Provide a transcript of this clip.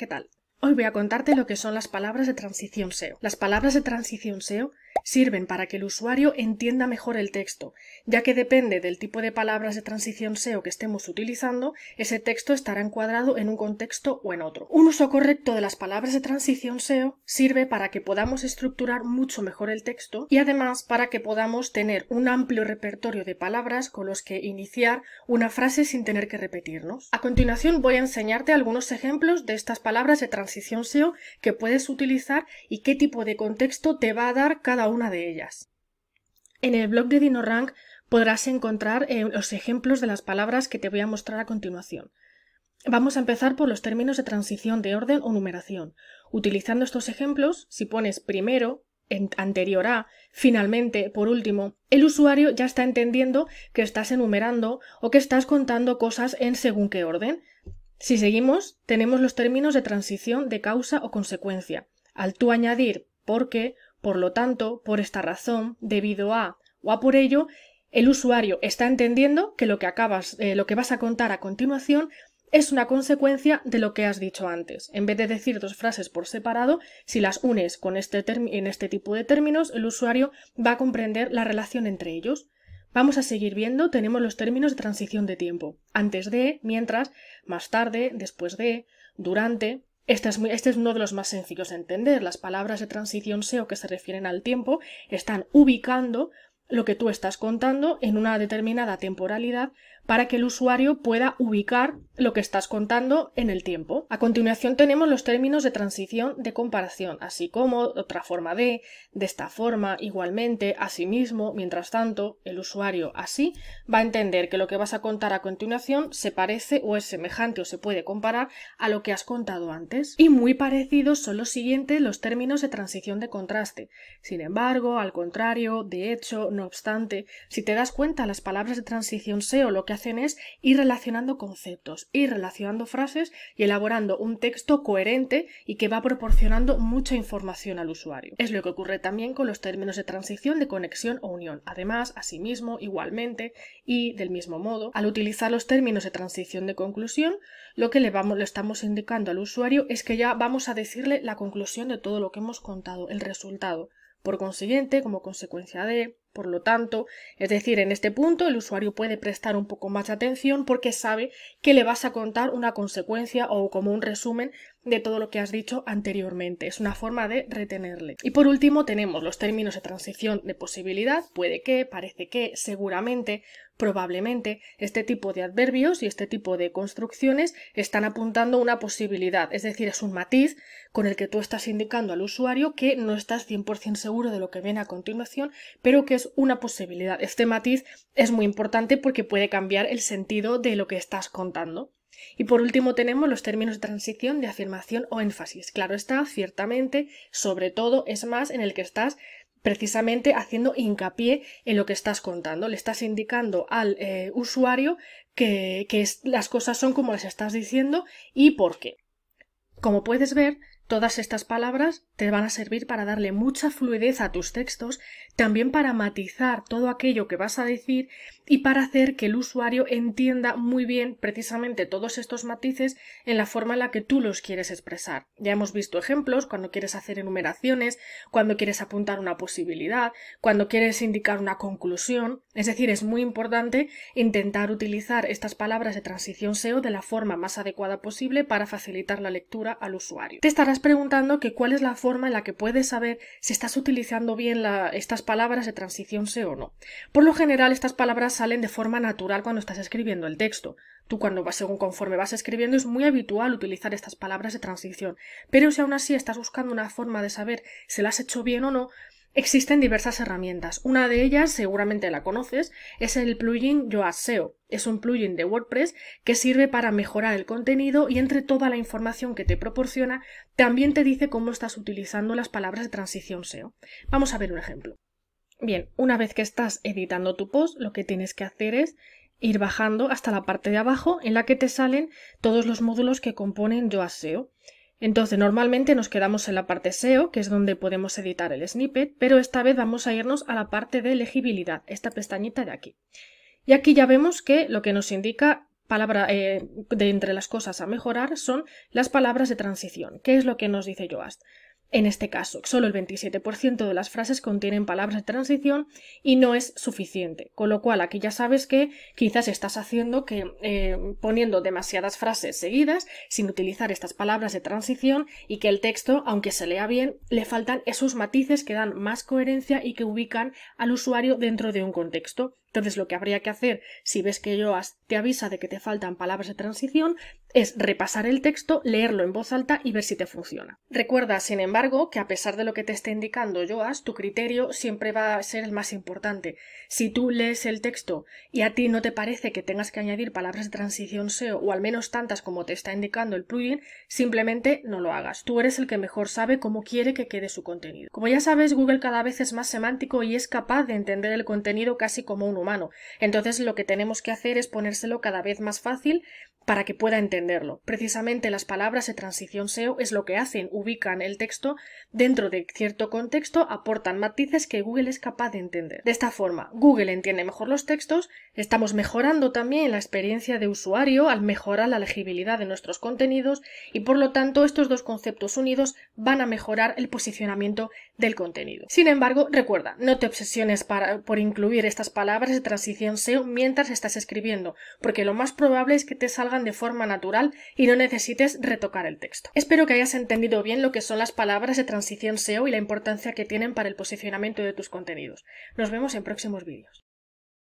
¿qué tal? Hoy voy a contarte lo que son las palabras de transición SEO. Las palabras de transición SEO sirven para que el usuario entienda mejor el texto, ya que depende del tipo de palabras de transición SEO que estemos utilizando, ese texto estará encuadrado en un contexto o en otro. Un uso correcto de las palabras de transición SEO sirve para que podamos estructurar mucho mejor el texto y además para que podamos tener un amplio repertorio de palabras con los que iniciar una frase sin tener que repetirnos. A continuación voy a enseñarte algunos ejemplos de estas palabras de transición SEO que puedes utilizar y qué tipo de contexto te va a dar cada una de ellas. En el blog de DinoRank podrás encontrar eh, los ejemplos de las palabras que te voy a mostrar a continuación. Vamos a empezar por los términos de transición de orden o numeración. Utilizando estos ejemplos, si pones primero, anterior a, finalmente, por último, el usuario ya está entendiendo que estás enumerando o que estás contando cosas en según qué orden. Si seguimos, tenemos los términos de transición de causa o consecuencia. Al tú añadir porque por lo tanto, por esta razón, debido a o a por ello, el usuario está entendiendo que lo que, acabas, eh, lo que vas a contar a continuación es una consecuencia de lo que has dicho antes. En vez de decir dos frases por separado, si las unes con este en este tipo de términos, el usuario va a comprender la relación entre ellos. Vamos a seguir viendo, tenemos los términos de transición de tiempo. Antes de, mientras, más tarde, después de, durante. Este, este es, uno de los más sencillos de entender. Las palabras de transición SEO que se refieren al tiempo están ubicando lo que tú estás contando en una determinada temporalidad para que el usuario pueda ubicar lo que estás contando en el tiempo. A continuación tenemos los términos de transición de comparación, así como otra forma de, de esta forma, igualmente, asimismo, mientras tanto, el usuario así va a entender que lo que vas a contar a continuación se parece o es semejante o se puede comparar a lo que has contado antes. Y muy parecidos son los siguientes los términos de transición de contraste. Sin embargo, al contrario, de hecho, no obstante, si te das cuenta, las palabras de transición SEO lo que y es ir relacionando conceptos, ir relacionando frases y elaborando un texto coherente y que va proporcionando mucha información al usuario. Es lo que ocurre también con los términos de transición de conexión o unión. Además, asimismo, igualmente y del mismo modo, al utilizar los términos de transición de conclusión, lo que le, vamos, le estamos indicando al usuario es que ya vamos a decirle la conclusión de todo lo que hemos contado, el resultado. Por consiguiente, como consecuencia de, por lo tanto, es decir, en este punto el usuario puede prestar un poco más atención porque sabe que le vas a contar una consecuencia o como un resumen de todo lo que has dicho anteriormente. Es una forma de retenerle. Y por último tenemos los términos de transición de posibilidad, puede que, parece que, seguramente, Probablemente este tipo de adverbios y este tipo de construcciones están apuntando a una posibilidad, es decir, es un matiz con el que tú estás indicando al usuario que no estás 100% seguro de lo que viene a continuación, pero que es una posibilidad. Este matiz es muy importante porque puede cambiar el sentido de lo que estás contando. Y por último tenemos los términos de transición, de afirmación o énfasis. Claro está, ciertamente, sobre todo es más en el que estás precisamente haciendo hincapié en lo que estás contando. Le estás indicando al eh, usuario que, que las cosas son como las estás diciendo y por qué. Como puedes ver, Todas estas palabras te van a servir para darle mucha fluidez a tus textos, también para matizar todo aquello que vas a decir y para hacer que el usuario entienda muy bien precisamente todos estos matices en la forma en la que tú los quieres expresar. Ya hemos visto ejemplos cuando quieres hacer enumeraciones, cuando quieres apuntar una posibilidad, cuando quieres indicar una conclusión. Es decir, es muy importante intentar utilizar estas palabras de transición SEO de la forma más adecuada posible para facilitar la lectura al usuario. Te estarás preguntando que cuál es la forma en la que puedes saber si estás utilizando bien estas palabras de transición se o no. Por lo general, estas palabras salen de forma natural cuando estás escribiendo el texto. Tú cuando vas, según conforme vas escribiendo, es muy habitual utilizar estas palabras de transición. Pero si aún así estás buscando una forma de saber si las has hecho bien o no, Existen diversas herramientas. Una de ellas, seguramente la conoces, es el plugin YoaSeo. Es un plugin de WordPress que sirve para mejorar el contenido y entre toda la información que te proporciona, también te dice cómo estás utilizando las palabras de transición SEO. Vamos a ver un ejemplo. Bien, una vez que estás editando tu post, lo que tienes que hacer es ir bajando hasta la parte de abajo en la que te salen todos los módulos que componen YoaSeo. Entonces, normalmente nos quedamos en la parte SEO, que es donde podemos editar el snippet, pero esta vez vamos a irnos a la parte de legibilidad, esta pestañita de aquí. Y aquí ya vemos que lo que nos indica palabra eh, de entre las cosas a mejorar son las palabras de transición. ¿Qué es lo que nos dice Yoast? En este caso, solo el 27% de las frases contienen palabras de transición y no es suficiente, con lo cual aquí ya sabes que quizás estás haciendo que eh, poniendo demasiadas frases seguidas sin utilizar estas palabras de transición y que el texto, aunque se lea bien, le faltan esos matices que dan más coherencia y que ubican al usuario dentro de un contexto. Entonces, lo que habría que hacer, si ves que yo te avisa de que te faltan palabras de transición, es repasar el texto, leerlo en voz alta y ver si te funciona. Recuerda, sin embargo, que a pesar de lo que te esté indicando Joas, tu criterio siempre va a ser el más importante. Si tú lees el texto y a ti no te parece que tengas que añadir palabras de transición SEO o al menos tantas como te está indicando el plugin, simplemente no lo hagas. Tú eres el que mejor sabe cómo quiere que quede su contenido. Como ya sabes, Google cada vez es más semántico y es capaz de entender el contenido casi como un humano. Entonces lo que tenemos que hacer es ponérselo cada vez más fácil para que pueda entenderlo. Precisamente las palabras de transición SEO es lo que hacen, ubican el texto dentro de cierto contexto, aportan matices que Google es capaz de entender. De esta forma, Google entiende mejor los textos, estamos mejorando también la experiencia de usuario al mejorar la legibilidad de nuestros contenidos y por lo tanto estos dos conceptos unidos van a mejorar el posicionamiento del contenido. Sin embargo, recuerda, no te obsesiones por incluir estas palabras de transición SEO mientras estás escribiendo, porque lo más probable es que te salgan de forma natural y no necesites retocar el texto. Espero que hayas entendido bien lo que son las palabras de transición SEO y la importancia que tienen para el posicionamiento de tus contenidos. Nos vemos en próximos vídeos.